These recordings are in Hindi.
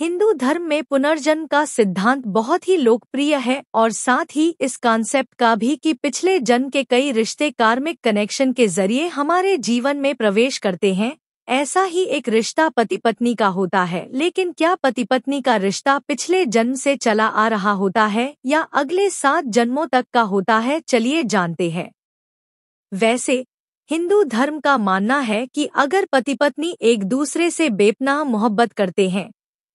हिंदू धर्म में पुनर्जन्म का सिद्धांत बहुत ही लोकप्रिय है और साथ ही इस कॉन्सेप्ट का भी कि पिछले जन्म के कई रिश्ते कार्मिक कनेक्शन के जरिए हमारे जीवन में प्रवेश करते हैं ऐसा ही एक रिश्ता पति पत्नी का होता है लेकिन क्या पति पत्नी का रिश्ता पिछले जन्म से चला आ रहा होता है या अगले सात जन्मों तक का होता है चलिए जानते हैं वैसे हिंदू धर्म का मानना है कि अगर पति पत्नी एक दूसरे से बेपनाह मोहब्बत करते हैं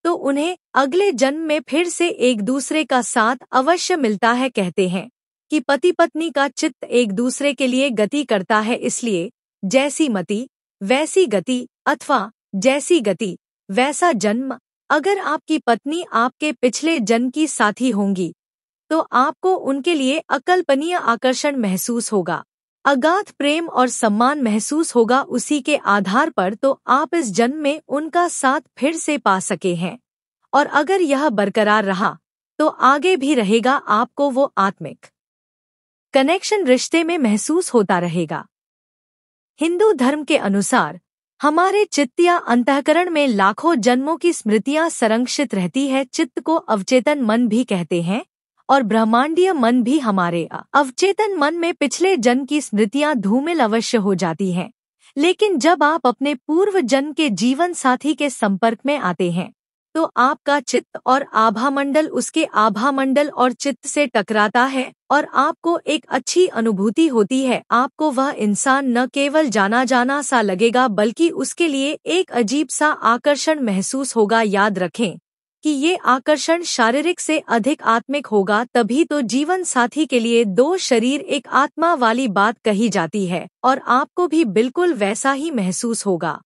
तो उन्हें अगले जन्म में फिर से एक दूसरे का साथ अवश्य मिलता है कहते हैं कि पति पत्नी का चित्त एक दूसरे के लिए गति करता है इसलिए जैसी मति वैसी गति अथवा जैसी गति वैसा जन्म अगर आपकी पत्नी आपके पिछले जन्म की साथी होंगी तो आपको उनके लिए अकल्पनीय आकर्षण महसूस होगा अगाध प्रेम और सम्मान महसूस होगा उसी के आधार पर तो आप इस जन्म में उनका साथ फिर से पा सके हैं और अगर यह बरकरार रहा तो आगे भी रहेगा आपको वो आत्मिक कनेक्शन रिश्ते में महसूस होता रहेगा हिंदू धर्म के अनुसार हमारे चित्त या अंतकरण में लाखों जन्मों की स्मृतियां संरक्षित रहती है चित्त को अवचेतन मन भी कहते हैं और ब्रह्मांडीय मन भी हमारे अवचेतन मन में पिछले जन्म की स्मृतियां धूमिल अवश्य हो जाती हैं लेकिन जब आप अपने पूर्व जन्म के जीवन साथी के संपर्क में आते हैं तो आपका चित्त और आभा मंडल उसके आभा मंडल और चित्त से टकराता है और आपको एक अच्छी अनुभूति होती है आपको वह इंसान न केवल जाना जाना सा लगेगा बल्कि उसके लिए एक अजीब सा आकर्षण महसूस होगा याद रखें कि ये आकर्षण शारीरिक से अधिक आत्मिक होगा तभी तो जीवन साथी के लिए दो शरीर एक आत्मा वाली बात कही जाती है और आपको भी बिल्कुल वैसा ही महसूस होगा